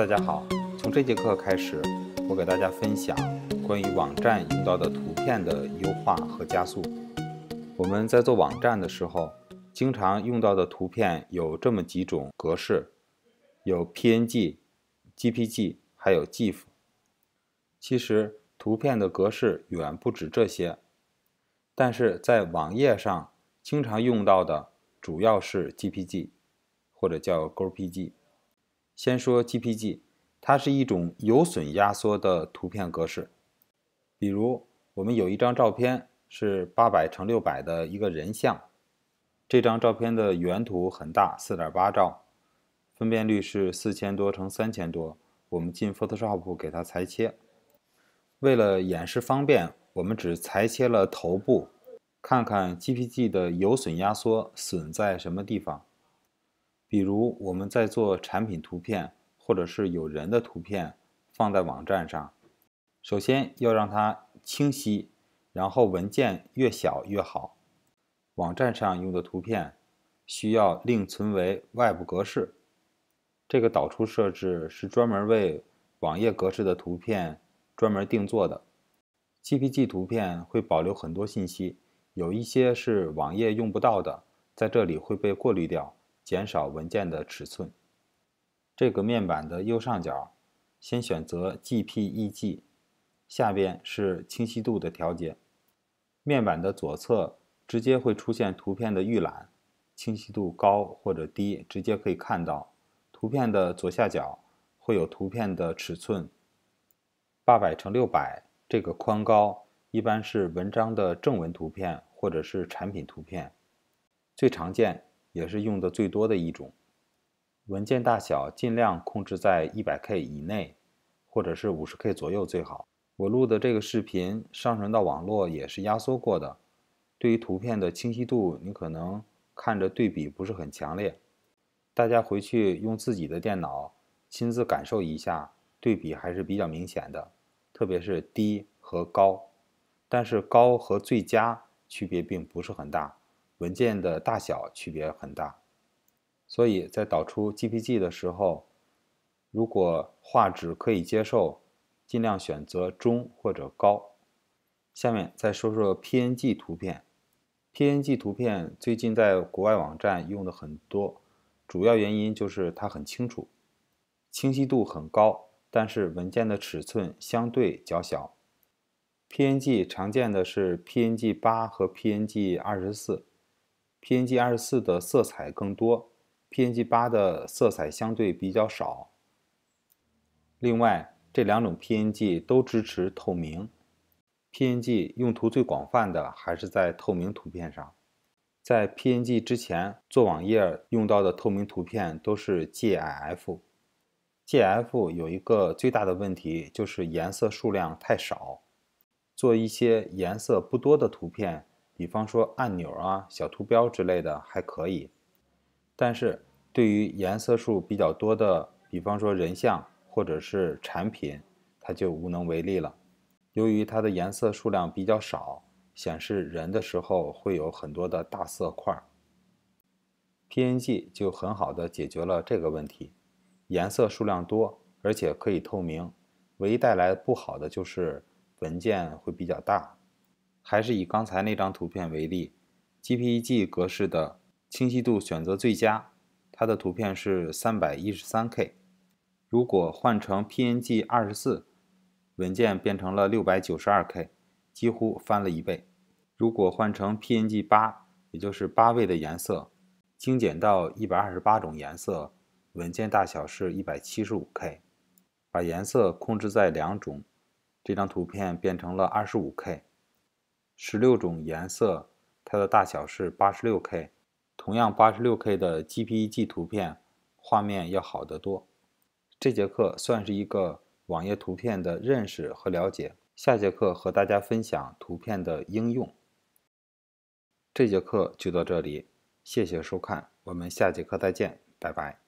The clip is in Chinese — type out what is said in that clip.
大家好，从这节课开始，我给大家分享关于网站用到的图片的优化和加速。我们在做网站的时候，经常用到的图片有这么几种格式，有 PNG、GPG，还有 g i f 其实图片的格式远不止这些，但是在网页上经常用到的主要是 GPG，或者叫 g p g 先说 GPG，它是一种有损压缩的图片格式。比如我们有一张照片是八百乘六百的一个人像，这张照片的原图很大，四点八兆，分辨率是四千多乘三千多。我们进 Photoshop 给它裁切。为了演示方便，我们只裁切了头部，看看 GPG 的有损压缩损在什么地方。比如我们在做产品图片，或者是有人的图片，放在网站上，首先要让它清晰，然后文件越小越好。网站上用的图片需要另存为外部格式。这个导出设置是专门为网页格式的图片专门定做的。GPG 图片会保留很多信息，有一些是网页用不到的，在这里会被过滤掉。减少文件的尺寸。这个面板的右上角，先选择 JPEG，下边是清晰度的调节。面板的左侧直接会出现图片的预览，清晰度高或者低，直接可以看到。图片的左下角会有图片的尺寸，八百乘六百，这个宽高一般是文章的正文图片或者是产品图片，最常见。也是用的最多的一种，文件大小尽量控制在一百 K 以内，或者是五十 K 左右最好。我录的这个视频上传到网络也是压缩过的，对于图片的清晰度，你可能看着对比不是很强烈。大家回去用自己的电脑亲自感受一下，对比还是比较明显的，特别是低和高，但是高和最佳区别并不是很大。文件的大小区别很大，所以在导出 GPG 的时候，如果画质可以接受，尽量选择中或者高。下面再说说 PNG 图片。PNG 图片最近在国外网站用的很多，主要原因就是它很清楚，清晰度很高，但是文件的尺寸相对较小。PNG 常见的是 PNG 八和 PNG 二十四。PNG 二十四的色彩更多，PNG 八的色彩相对比较少。另外，这两种 PNG 都支持透明。PNG 用途最广泛的还是在透明图片上。在 PNG 之前，做网页用到的透明图片都是 GIF。GIF 有一个最大的问题就是颜色数量太少，做一些颜色不多的图片。比方说按钮啊、小图标之类的还可以，但是对于颜色数比较多的，比方说人像或者是产品，它就无能为力了。由于它的颜色数量比较少，显示人的时候会有很多的大色块。PNG 就很好的解决了这个问题，颜色数量多，而且可以透明，唯一带来不好的就是文件会比较大。还是以刚才那张图片为例，JPEG 格式的清晰度选择最佳，它的图片是三百一十三 K。如果换成 PNG 二十四，文件变成了六百九十二 K，几乎翻了一倍。如果换成 PNG 八，也就是八位的颜色，精简到一百二十八种颜色，文件大小是一百七十五 K。把颜色控制在两种，这张图片变成了二十五 K。十六种颜色，它的大小是八十六 K。同样，八十六 K 的 JPEG 图片画面要好得多。这节课算是一个网页图片的认识和了解。下节课和大家分享图片的应用。这节课就到这里，谢谢收看，我们下节课再见，拜拜。